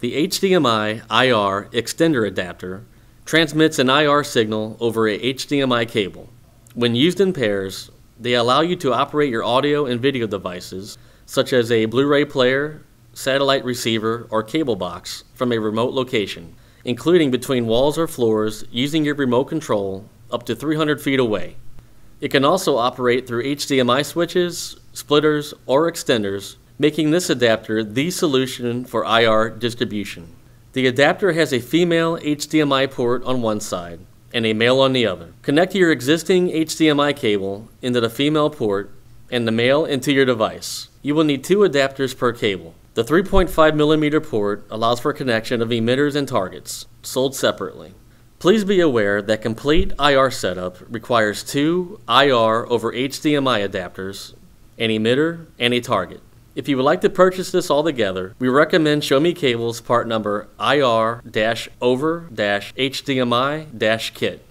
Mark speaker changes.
Speaker 1: The HDMI IR extender adapter transmits an IR signal over a HDMI cable. When used in pairs, they allow you to operate your audio and video devices, such as a Blu ray player, satellite receiver, or cable box, from a remote location, including between walls or floors using your remote control up to 300 feet away. It can also operate through HDMI switches, splitters, or extenders making this adapter the solution for IR distribution. The adapter has a female HDMI port on one side and a male on the other. Connect your existing HDMI cable into the female port and the male into your device. You will need two adapters per cable. The 3.5mm port allows for connection of emitters and targets, sold separately. Please be aware that complete IR setup requires two IR over HDMI adapters, an emitter, and a target. If you would like to purchase this all together, we recommend Show Me Cable's part number IR-over-HDMI-kit.